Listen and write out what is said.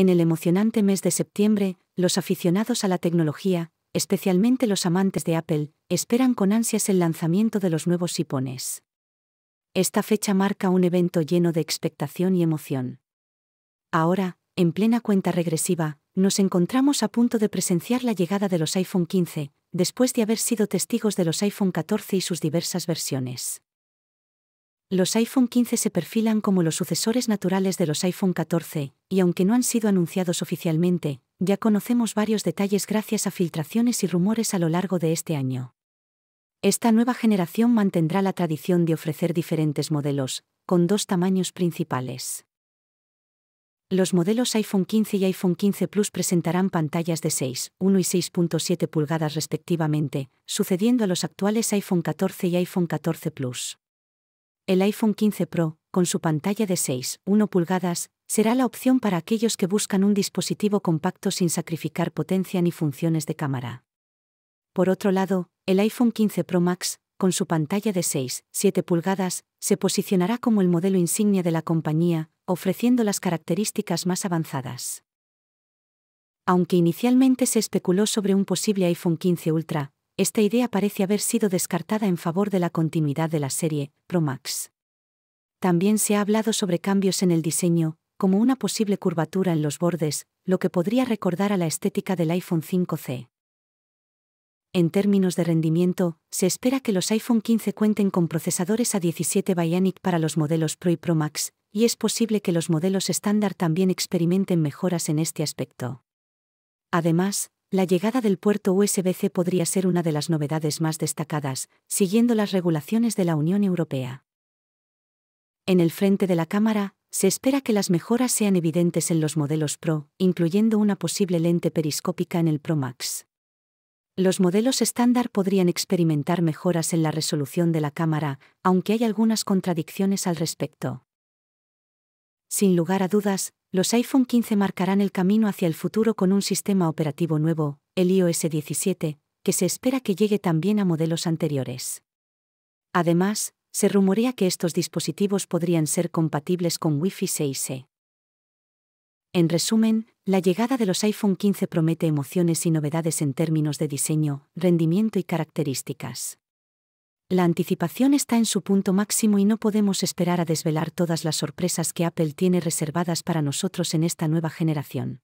En el emocionante mes de septiembre, los aficionados a la tecnología, especialmente los amantes de Apple, esperan con ansias el lanzamiento de los nuevos iPones. Esta fecha marca un evento lleno de expectación y emoción. Ahora, en plena cuenta regresiva, nos encontramos a punto de presenciar la llegada de los iPhone 15, después de haber sido testigos de los iPhone 14 y sus diversas versiones. Los iPhone 15 se perfilan como los sucesores naturales de los iPhone 14, y aunque no han sido anunciados oficialmente, ya conocemos varios detalles gracias a filtraciones y rumores a lo largo de este año. Esta nueva generación mantendrá la tradición de ofrecer diferentes modelos, con dos tamaños principales. Los modelos iPhone 15 y iPhone 15 Plus presentarán pantallas de 6, 1 y 6.7 pulgadas respectivamente, sucediendo a los actuales iPhone 14 y iPhone 14 Plus. El iPhone 15 Pro, con su pantalla de 6,1 pulgadas, será la opción para aquellos que buscan un dispositivo compacto sin sacrificar potencia ni funciones de cámara. Por otro lado, el iPhone 15 Pro Max, con su pantalla de 6,7 pulgadas, se posicionará como el modelo insignia de la compañía, ofreciendo las características más avanzadas. Aunque inicialmente se especuló sobre un posible iPhone 15 Ultra, esta idea parece haber sido descartada en favor de la continuidad de la serie, Pro Max. También se ha hablado sobre cambios en el diseño, como una posible curvatura en los bordes, lo que podría recordar a la estética del iPhone 5C. En términos de rendimiento, se espera que los iPhone 15 cuenten con procesadores A17 Bionic para los modelos Pro y Pro Max, y es posible que los modelos estándar también experimenten mejoras en este aspecto. Además, la llegada del puerto USB-C podría ser una de las novedades más destacadas, siguiendo las regulaciones de la Unión Europea. En el frente de la cámara, se espera que las mejoras sean evidentes en los modelos Pro, incluyendo una posible lente periscópica en el Pro Max. Los modelos estándar podrían experimentar mejoras en la resolución de la cámara, aunque hay algunas contradicciones al respecto. Sin lugar a dudas, los iPhone 15 marcarán el camino hacia el futuro con un sistema operativo nuevo, el iOS 17, que se espera que llegue también a modelos anteriores. Además, se rumorea que estos dispositivos podrían ser compatibles con Wi-Fi 6E. En resumen, la llegada de los iPhone 15 promete emociones y novedades en términos de diseño, rendimiento y características. La anticipación está en su punto máximo y no podemos esperar a desvelar todas las sorpresas que Apple tiene reservadas para nosotros en esta nueva generación.